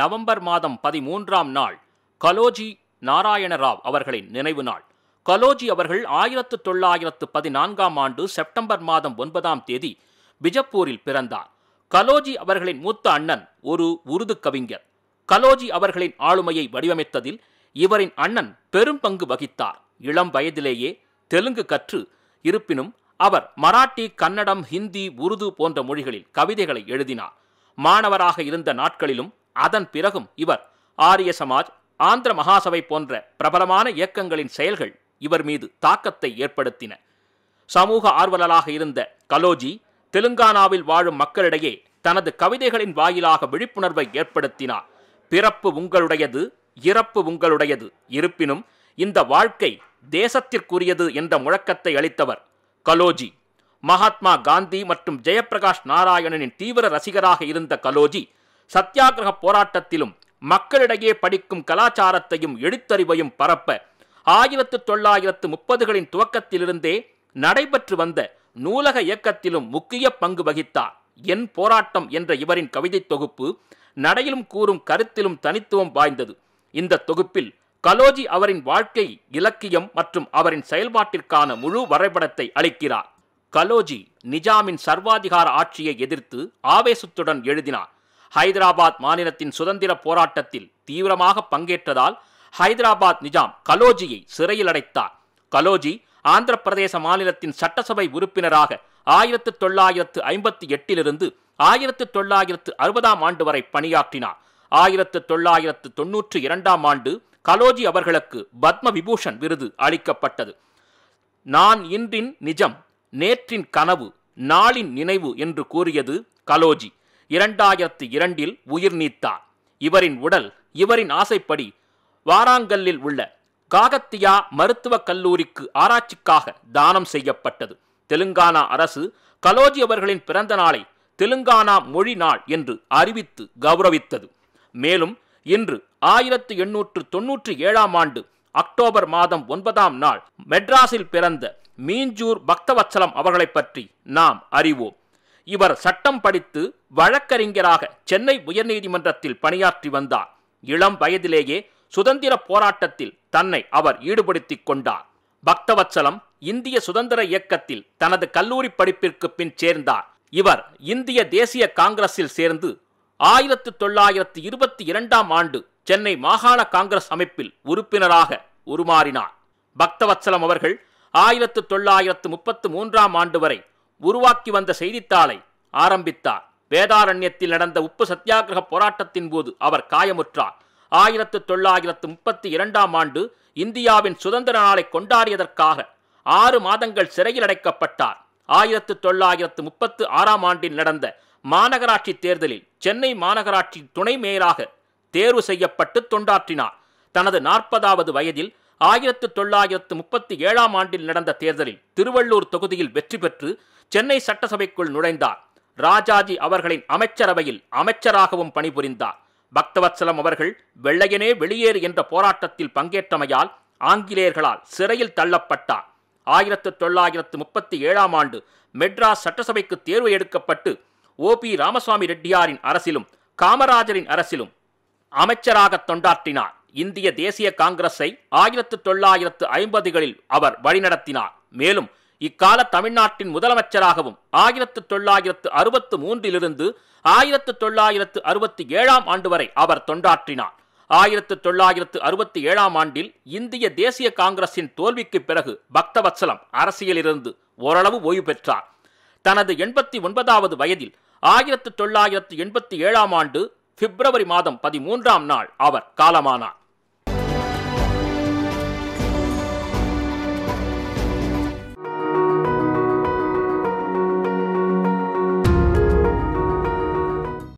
November மாதம் பதிமூன்றாம் நாள் கலோஜி நாராயணராவ் அவர்களின் நினைவு நாள் கலோஜி அவர்கள் ஆயிரத்து தொள்ளாயிரத்து பதினான்காம் ஆண்டு செப்டம்பர் மாதம் ஒன்பதாம் தேதி பிஜப்பூரில் பிறந்தார் கலோஜி அவர்களின் மூத்த அண்ணன் ஒரு உருது கவிஞர் கலோஜி அவர்களின் ஆளுமையை வடிவமைத்ததில் இவரின் அண்ணன் பெரும் பங்கு வகித்தார் இளம் வயதிலேயே தெலுங்கு கற்று இருப்பினும் அவர் மராட்டி கன்னடம் ஹிந்தி உருது போன்ற மொழிகளில் கவிதைகளை எழுதினார் மாணவராக இருந்த நாட்களிலும் அதன் பிறகும் இவர் ஆரிய சமாஜ் ஆந்திர மகாசபை போன்ற பிரபலமான இயக்கங்களின் செயல்கள் இவர் மீது தாக்கத்தை ஏற்படுத்தின சமூக ஆர்வலராக இருந்த கலோஜி தெலுங்கானாவில் வாழும் மக்களிடையே தனது கவிதைகளின் வாயிலாக விழிப்புணர்வை ஏற்படுத்தினார் பிறப்பு உங்களுடையது இறப்பு உங்களுடையது இருப்பினும் இந்த வாழ்க்கை தேசத்திற்குரியது என்ற முழக்கத்தை அளித்தவர் கலோஜி மகாத்மா காந்தி மற்றும் ஜெயபிரகாஷ் நாராயணனின் தீவிர ரசிகராக இருந்த கலோஜி சத்தியாகிரக போராட்டத்திலும் மக்களிடையே படிக்கும் கலாச்சாரத்தையும் எழுத்தறிவையும் பரப்ப ஆயிரத்து தொள்ளாயிரத்து முப்பதுகளின் துவக்கத்திலிருந்தே நடைபெற்று வந்த நூலக இயக்கத்திலும் முக்கிய பங்கு வகித்தார் என் போராட்டம் என்ற இவரின் கவிதை தொகுப்பு நடையிலும் கூறும் கருத்திலும் தனித்துவம் வாய்ந்தது இந்த தொகுப்பில் கலோஜி அவரின் வாழ்க்கை இலக்கியம் மற்றும் அவரின் செயல்பாட்டிற்கான முழு வரைபடத்தை அளிக்கிறார் கலோஜி நிஜாமின் சர்வாதிகார ஆட்சியை எதிர்த்து ஆவேசத்துடன் எழுதினார் ஹைதராபாத் மாநிலத்தின் சுதந்திர போராட்டத்தில் தீவிரமாக பங்கேற்றதால் ஹைதராபாத் நிஜாம் கலோஜியை சிறையில் அடைத்தார் கலோஜி ஆந்திர பிரதேச மாநிலத்தின் சட்டசபை உறுப்பினராக ஆயிரத்து தொள்ளாயிரத்து ஐம்பத்தி எட்டிலிருந்து ஆயிரத்து தொள்ளாயிரத்து அறுபதாம் ஆண்டு வரை பணியாற்றினார் ஆயிரத்து தொள்ளாயிரத்து தொன்னூற்றி இரண்டாம் ஆண்டு கலோஜி அவர்களுக்கு பத்ம விபூஷன் விருது அளிக்கப்பட்டது நான் இன்றின் நிஜம் நேற்றின் கனவு நாளின் நினைவு என்று கூறியது கலோஜி இரண்டாயிரத்து இரண்டில் உயிர் நீத்தார் இவரின் உடல் இவரின் ஆசைப்படி வாராங்கல்லில் உள்ள காகத்தியா மருத்துவக் கல்லூரிக்கு ஆராய்ச்சிக்காக தானம் செய்யப்பட்டது தெலுங்கானா அரசு கலோஜி அவர்களின் பிறந்த நாளை தெலுங்கானா மொழி நாள் என்று அறிவித்து கௌரவித்தது மேலும் இன்று ஆயிரத்து எண்ணூற்று தொன்னூற்றி ஏழாம் ஆண்டு அக்டோபர் மாதம் ஒன்பதாம் நாள் மெட்ராஸில் பிறந்த மீஞ்சூர் பக்தவச்சலம் அவர்களைப் பற்றி நாம் அறிவோம் இவர் சட்டம் படித்து வழக்கறிஞராக சென்னை உயர்நீதிமன்றத்தில் பணியாற்றி வந்தார் இளம் வயதிலேயே சுதந்திர போராட்டத்தில் தன்னை அவர் ஈடுபடுத்திக் கொண்டார் பக்தவத்சலம் இந்திய சுதந்திர இயக்கத்தில் தனது கல்லூரி படிப்பிற்கு பின் சேர்ந்தார் இவர் இந்திய தேசிய காங்கிரஸில் சேர்ந்து ஆயிரத்து தொள்ளாயிரத்து இருபத்தி இரண்டாம் ஆண்டு சென்னை மாகாண காங்கிரஸ் அமைப்பில் உறுப்பினராக உருமாறினார் பக்தவத்சலம் அவர்கள் ஆயிரத்து தொள்ளாயிரத்து முப்பத்து மூன்றாம் ஆண்டு வரை உருவாக்கி வந்த செய்தித்தாளை ஆரம்பித்தார் வேதாரண்யத்தில் நடந்த உப்பு சத்தியாகிரக போராட்டத்தின் போது அவர் காயமுற்றார் ஆயிரத்து தொள்ளாயிரத்து முப்பத்தி இரண்டாம் ஆண்டு இந்தியாவின் சுதந்திர நாளை கொண்டாடியதற்காக ஆறு மாதங்கள் சிறையில் அடைக்கப்பட்டார் ஆயிரத்து தொள்ளாயிரத்து முப்பத்து ஆறாம் ஆண்டில் நடந்த மாநகராட்சி தேர்தலில் சென்னை மாநகராட்சி துணை மேயராக தேர்வு செய்யப்பட்டு தொண்டாற்றினார் தனது நாற்பதாவது வயதில் ஆயிரத்து தொள்ளாயிரத்து முப்பத்தி ஏழாம் ஆண்டில் நடந்த தேர்தலில் திருவள்ளூர் தொகுதியில் வெற்றி பெற்று சென்னை சட்டசபைக்குள் நுழைந்தார் ராஜாஜி அவர்களின் அமைச்சரவையில் அமைச்சராகவும் பணிபுரிந்தார் பக்தவத்சலம் அவர்கள் வெள்ளையனே வெளியேறு என்ற போராட்டத்தில் பங்கேற்றமையால் ஆங்கிலேயர்களால் சிறையில் தள்ளப்பட்டார் ஆயிரத்து தொள்ளாயிரத்து முப்பத்தி ஏழாம் ஆண்டு மெட்ராஸ் சட்டசபைக்கு தேர்வு எடுக்கப்பட்டு ஓ பி ராமசாமி ரெட்டியாரின் அரசிலும் காமராஜரின் அரசிலும் அமைச்சராக தொண்டாற்றினார் இந்திய தேசிய காங்கிரஸை ஆயிரத்து தொள்ளாயிரத்து ஐம்பதுகளில் அவர் வழிநடத்தினார் மேலும் இக்கால தமிழ்நாட்டின் முதலமைச்சராகவும் ஆயிரத்து தொள்ளாயிரத்து அறுபத்து மூன்றிலிருந்து ஆயிரத்து தொள்ளாயிரத்து அறுபத்தி ஏழாம் ஆண்டு வரை அவர் தொண்டாற்றினார் ஆயிரத்து தொள்ளாயிரத்து அறுபத்தி ஏழாம் ஆண்டில் இந்திய தேசிய காங்கிரசின் தோல்விக்கு பிறகு பக்தவத்சலம் அரசியலிருந்து ஓரளவு ஓய்வு பெற்றார் தனது எண்பத்தி ஒன்பதாவது வயதில் ஆயிரத்து தொள்ளாயிரத்து எண்பத்தி ஏழாம் ஆண்டு பிப்ரவரி மாதம் பதிமூன்றாம் நாள் அவர் காலமானார்